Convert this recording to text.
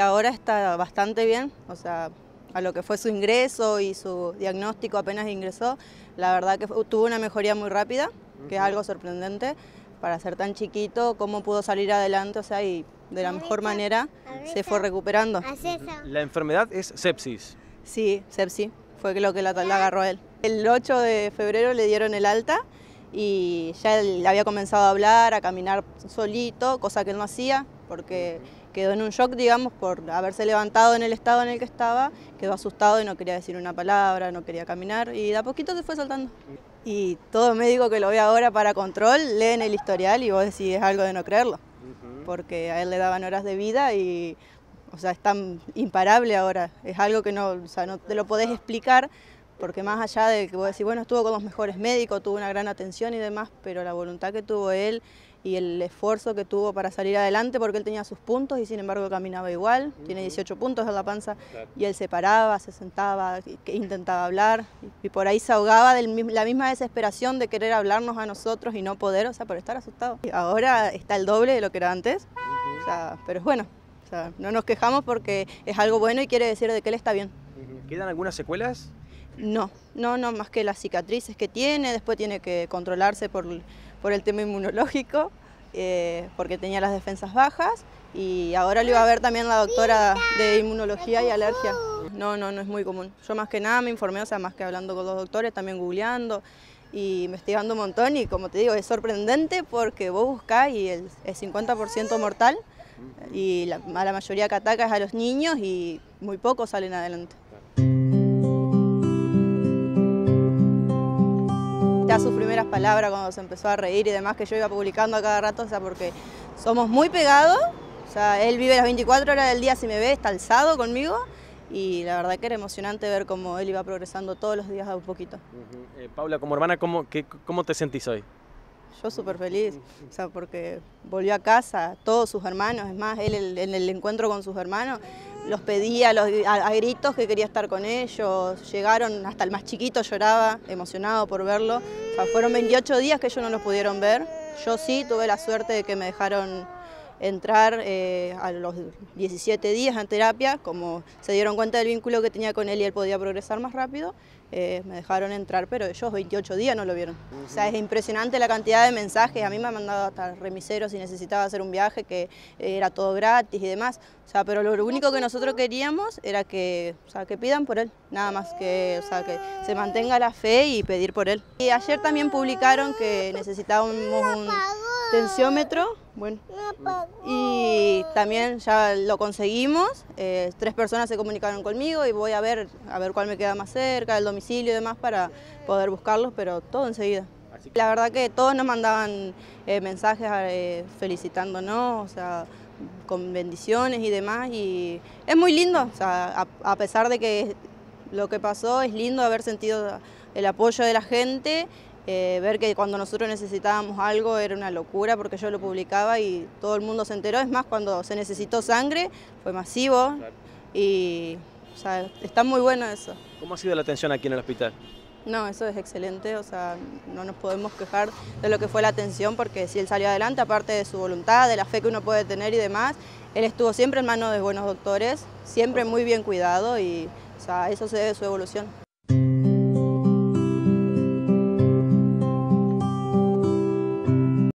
ahora está bastante bien, o sea, a lo que fue su ingreso y su diagnóstico apenas ingresó, la verdad que tuvo una mejoría muy rápida, que es algo sorprendente para ser tan chiquito, cómo pudo salir adelante, o sea, y de la mejor manera se fue recuperando. La enfermedad es sepsis. Sí, sepsis, fue lo que la, agarró él. El 8 de febrero le dieron el alta y ya él había comenzado a hablar, a caminar solito, cosa que no hacía, porque quedó en un shock, digamos, por haberse levantado en el estado en el que estaba, quedó asustado y no quería decir una palabra, no quería caminar y de a poquito se fue saltando. Y todo médico que lo ve ahora para control leen el historial y vos decís es algo de no creerlo, porque a él le daban horas de vida y, o sea, es tan imparable ahora, es algo que no, o sea, no te lo podés explicar porque más allá de que vos decís, bueno, estuvo con los mejores médicos, tuvo una gran atención y demás, pero la voluntad que tuvo él y el esfuerzo que tuvo para salir adelante, porque él tenía sus puntos y sin embargo caminaba igual, tiene 18 puntos en la panza, y él se paraba, se sentaba, intentaba hablar, y por ahí se ahogaba de la misma desesperación de querer hablarnos a nosotros y no poder, o sea, por estar asustado. ahora está el doble de lo que era antes, pero es bueno, no nos quejamos porque es algo bueno y quiere decir de que él está bien. ¿Quedan algunas secuelas? No, no, no, más que las cicatrices que tiene, después tiene que controlarse por, el tema inmunológico, eh, porque tenía las defensas bajas y ahora lo iba a ver también la doctora de inmunología y alergia. No, no, no es muy común. Yo más que nada me informé, o sea, más que hablando con los doctores, también googleando y investigando un montón y como te digo, es sorprendente porque vos buscás y el, 50% mortal y la, la mayoría que ataca es a los niños y muy pocos salen adelante. sus primeras palabras cuando se empezó a reír y demás que yo iba publicando a cada rato, o sea, porque somos muy pegados, o sea, él vive las 24 horas del día, si me ve, está alzado conmigo y la verdad que era emocionante ver cómo él iba progresando todos los días a un poquito. Eh, Paula, como hermana, ¿cómo, qué, ¿cómo te sentís hoy? Yo súper feliz, o sea, porque volvió a casa, todos sus hermanos, es más, él en el encuentro con sus hermanos, los pedía los, a, gritos que quería estar con ellos, llegaron, hasta el más chiquito lloraba, emocionado por verlo. fueron 28 días que ellos no los pudieron ver. Yo sí tuve la suerte de que me dejaron entrar eh, a los 17 días en terapia, como se dieron cuenta del vínculo que tenía con él y él podía progresar más rápido, eh, me dejaron entrar, pero ellos 28 días no lo vieron. O sea, es impresionante la cantidad de mensajes, a mí me han mandado hasta remiseros si necesitaba hacer un viaje, que eh, era todo gratis y demás. O sea, pero lo único que nosotros queríamos era que, sea, que pidan por él, nada más que, sea, que se mantenga la fe y pedir por él. Y ayer también publicaron que necesitábamos un tensiómetro, bueno, y también ya lo conseguimos, eh, tres personas se comunicaron conmigo y voy a ver, a ver cuál me queda más cerca, el domicilio y demás para poder buscarlos, pero todo enseguida. La verdad que todos nos mandaban eh, mensajes eh, felicitándonos, o sea, con bendiciones y demás, y es muy lindo, a pesar de que lo que pasó, es lindo haber sentido el apoyo de la gente eh, ver que cuando nosotros necesitábamos algo era una locura porque yo lo publicaba y todo el mundo se enteró. Es más, cuando se necesitó sangre fue masivo y está muy bueno eso. ¿Cómo ha sido la atención aquí en el hospital? No, eso es excelente, o sea, no nos podemos quejar de lo que fue la atención porque si él salió adelante, aparte de su voluntad, de la fe que uno puede tener y demás, él estuvo siempre en manos de buenos doctores, siempre muy bien cuidado y eso se debe a su evolución.